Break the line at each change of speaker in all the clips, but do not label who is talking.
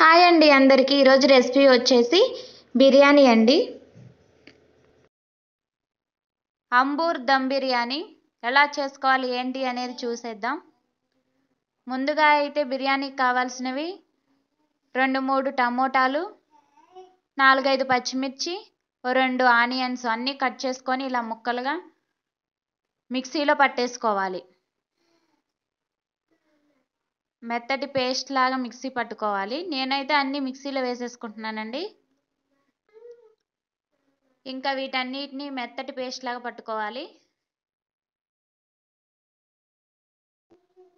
hi అండి అందరికీ ఈరోజు రెసిపీ వచ్చేసి బిర్యానీ అండి అంబూర్ దమ్ బిర్యానీ ఎలా చేసుకోవాలి ఏంటి అనేది చూసేద్దాం ముందుగా అయితే బిర్యానీకి కావాల్సినవి రెండు మూడు టమోటాలు నాలుగైదు పచ్చిమిర్చి రెండు ఆనియన్స్ అన్నీ కట్ చేసుకొని ఇలా ముక్కలుగా మిక్సీలో పట్టేసుకోవాలి మెత్తటి పేస్ట్ లాగా మిక్సీ పట్టుకోవాలి నేనైతే అన్ని మిక్సీలో వేసేసుకుంటున్నానండి ఇంకా వీటన్నిటిని మెత్తటి పేస్ట్ లాగా పట్టుకోవాలి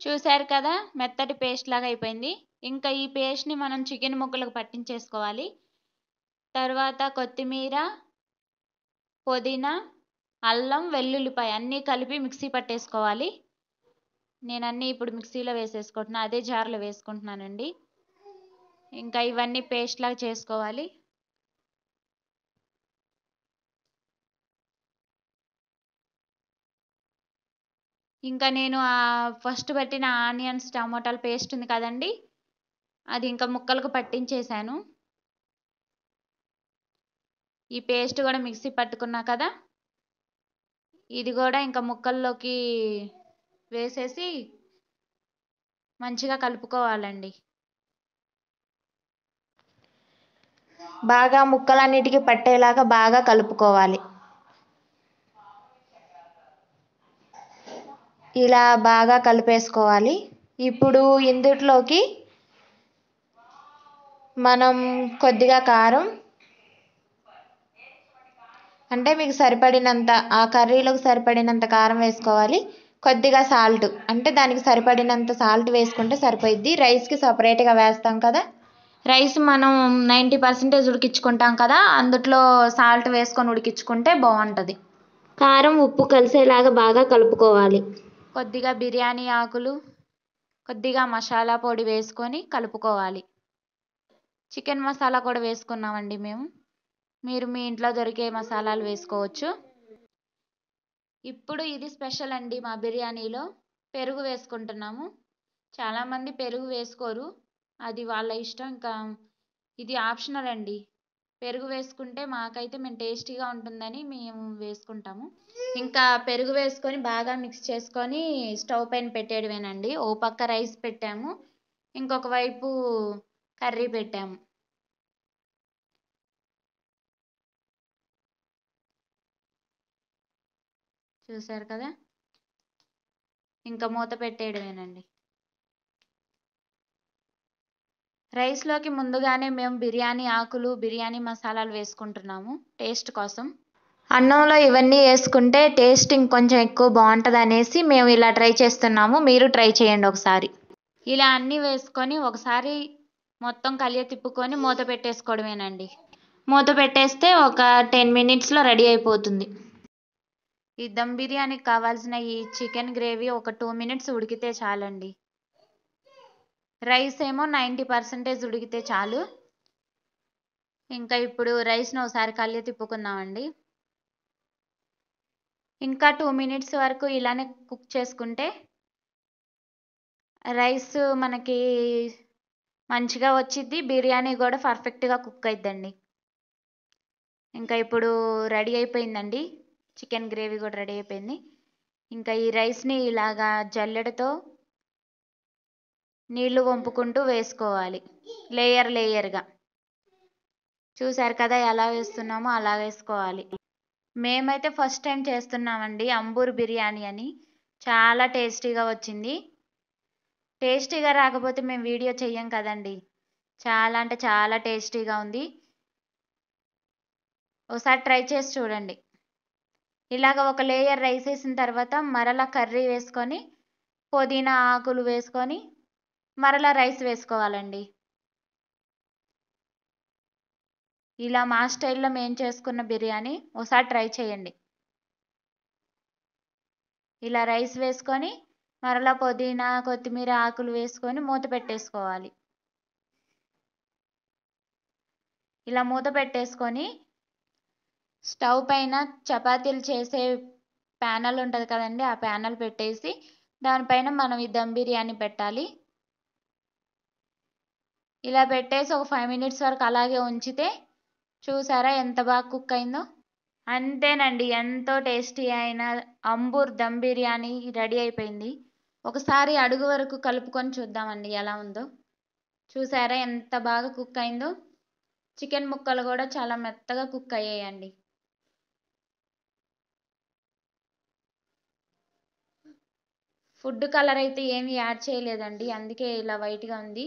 చూశారు కదా మెత్తటి పేస్ట్ లాగా అయిపోయింది ఇంకా ఈ పేస్ట్ని మనం చికెన్ ముక్కలకు పట్టించేసుకోవాలి తర్వాత కొత్తిమీర పుదీనా అల్లం వెల్లుల్లిపాయ అన్నీ కలిపి మిక్సీ పట్టేసుకోవాలి నేను అన్నీ ఇప్పుడు మిక్సీలో వేసేసుకుంటున్నా అదే జార్లో వేసుకుంటున్నానండి ఇంకా ఇవన్నీ పేస్ట్ లాగా చేసుకోవాలి ఇంకా నేను ఫస్ట్ పెట్టిన ఆనియన్స్ టమాటాల పేస్ట్ ఉంది కదండి అది ఇంకా ముక్కలకు పట్టించేశాను ఈ పేస్ట్ కూడా మిక్సీ పట్టుకున్నా కదా ఇది కూడా ఇంకా ముక్కల్లోకి వేసేసి మంచిగా కలుపుకోవాలండి బాగా ముక్కలన్నిటికీ పట్టేలాగా బాగా కలుపుకోవాలి ఇలా బాగా కలిపేసుకోవాలి ఇప్పుడు ఇందుట్లోకి మనం కొద్దిగా కారం అంటే మీకు సరిపడినంత ఆ కర్రీలోకి సరిపడినంత కారం వేసుకోవాలి కొద్దిగా సాల్ట్ అంటే దానికి సరిపడినంత సాల్ట్ వేసుకుంటే సరిపోయిద్ది రైస్కి సపరేట్గా వేస్తాం కదా రైస్ మనం నైంటీ పర్సెంటేజ్ ఉడికించుకుంటాం కదా అందుట్లో సాల్ట్ వేసుకొని ఉడికించుకుంటే బాగుంటుంది కారం ఉప్పు కలిసేలాగా బాగా కలుపుకోవాలి కొద్దిగా బిర్యానీ ఆకులు కొద్దిగా మసాలా పొడి వేసుకొని కలుపుకోవాలి చికెన్ మసాలా కూడా వేసుకున్నామండి మేము మీరు మీ ఇంట్లో దొరికే మసాలాలు వేసుకోవచ్చు ఇప్పుడు ఇది స్పెషల్ అండి మా బిర్యానీలో పెరుగు వేసుకుంటున్నాము చాలామంది పెరుగు వేసుకోరు అది వాళ్ళ ఇష్టం ఇంకా ఇది ఆప్షనల్ అండి పెరుగు వేసుకుంటే మాకైతే మేము టేస్టీగా ఉంటుందని మేము వేసుకుంటాము ఇంకా పెరుగు వేసుకొని బాగా మిక్స్ చేసుకొని స్టవ్ పైన పెట్టేయడమేనండి ఓ పక్క రైస్ పెట్టాము ఇంకొక వైపు కర్రీ పెట్టాము చూసారు కదా ఇంకా మూత పెట్టేయడమేనండి రైస్లోకి ముందుగానే మేము బిర్యానీ ఆకులు బిర్యానీ మసాలాలు వేసుకుంటున్నాము టేస్ట్ కోసం అన్నంలో ఇవన్నీ వేసుకుంటే టేస్ట్ ఇంకొంచెం ఎక్కువ బాగుంటుంది అనేసి మేము ఇలా ట్రై చేస్తున్నాము మీరు ట్రై చేయండి ఒకసారి ఇలా అన్నీ వేసుకొని ఒకసారి మొత్తం కలియ తిప్పుకొని మూత పెట్టేసుకోవడమేనండి మూత పెట్టేస్తే ఒక టెన్ మినిట్స్లో రెడీ అయిపోతుంది ఈ దమ్ బిర్యానీకి కావాల్సిన ఈ చికెన్ గ్రేవీ ఒక టూ మినిట్స్ ఉడికితే చాలండి రైస్ ఏమో నైంటీ పర్సెంటేజ్ ఉడికితే చాలు ఇంకా ఇప్పుడు రైస్ను ఒకసారి కళ్ళు తిప్పుకుందామండి ఇంకా టూ మినిట్స్ వరకు ఇలానే కుక్ చేసుకుంటే రైస్ మనకి మంచిగా వచ్చిద్ది బిర్యానీ కూడా పర్ఫెక్ట్గా కుక్ అయిద్దండి ఇంకా ఇప్పుడు రెడీ అయిపోయిందండి చికెన్ గ్రేవీ కూడా రెడీ అయిపోయింది ఇంకా ఈ రైస్ని ఇలాగా జల్లెడతో నీళ్లు వంపుకుంటూ వేసుకోవాలి లేయర్ లేయర్గా చూసారు కదా ఎలా వేస్తున్నామో అలా వేసుకోవాలి మేమైతే ఫస్ట్ టైం చేస్తున్నామండి అంబూర్ బిర్యానీ అని చాలా టేస్టీగా వచ్చింది టేస్టీగా రాకపోతే మేము వీడియో చెయ్యం కదండి చాలా అంటే చాలా టేస్టీగా ఉంది ఒకసారి ట్రై చేసి చూడండి ఇలాగ ఒక లేయర్ రైస్ వేసిన తర్వాత మరల కర్రీ వేసుకొని పుదీనా ఆకులు వేసుకొని మరల రైస్ వేసుకోవాలండి ఇలా మా స్టైల్లో మేము చేసుకున్న బిర్యానీ ఒకసారి ట్రై చేయండి ఇలా రైస్ వేసుకొని మరలా పుదీనా కొత్తిమీర ఆకులు వేసుకొని మూత పెట్టేసుకోవాలి ఇలా మూత పెట్టేసుకొని స్టవ్ పైన చపాతీలు చేసే ప్యానల్ ఉంటుంది కదండి ఆ ప్యానల్ పెట్టేసి దానిపైన మనం ఈ దమ్ బిర్యానీ పెట్టాలి ఇలా పెట్టేసి ఒక ఫైవ్ మినిట్స్ వరకు అలాగే ఉంచితే చూసారా ఎంత బాగా కుక్ అయిందో అంతేనండి ఎంతో టేస్టీ అయిన అంబూర్ దమ్ బిర్యానీ రెడీ అయిపోయింది ఒకసారి అడుగు వరకు కలుపుకొని చూద్దామండి ఎలా ఉందో చూసారా ఎంత బాగా కుక్ అయిందో చికెన్ ముక్కలు కూడా చాలా మెత్తగా కుక్ అయ్యాయండి ఫుడ్ కలర్ అయితే ఏమీ యాడ్ చేయలేదండి అందుకే ఇలా వైట్గా ఉంది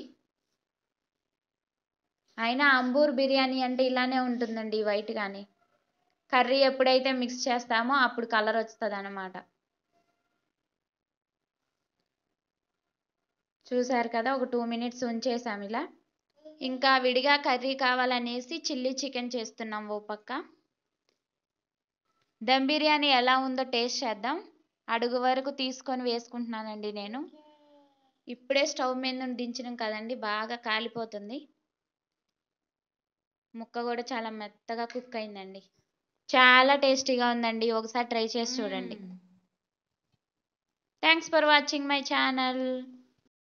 అయినా అంబూర్ బిర్యానీ అంటే ఇలానే ఉంటుందండి వైట్ కానీ కర్రీ ఎప్పుడైతే మిక్స్ చేస్తామో అప్పుడు కలర్ వస్తుంది అన్నమాట చూసారు కదా ఒక టూ మినిట్స్ ఉంచేసాం ఇలా ఇంకా విడిగా కర్రీ కావాలనేసి చిల్లీ చికెన్ చేస్తున్నాం ఓ పక్క దమ్ బిర్యానీ ఎలా ఉందో టేస్ట్ చేద్దాం అడుగు వరకు తీసుకొని వేసుకుంటున్నానండి నేను ఇప్పుడే స్టవ్ మీద నుండి దించినాం కదండి బాగా కాలిపోతుంది ముక్క కూడా చాలా మెత్తగా కుక్ అయిందండి చాలా టేస్టీగా ఉందండి ఒకసారి ట్రై చేసి చూడండి thanks for watching my channel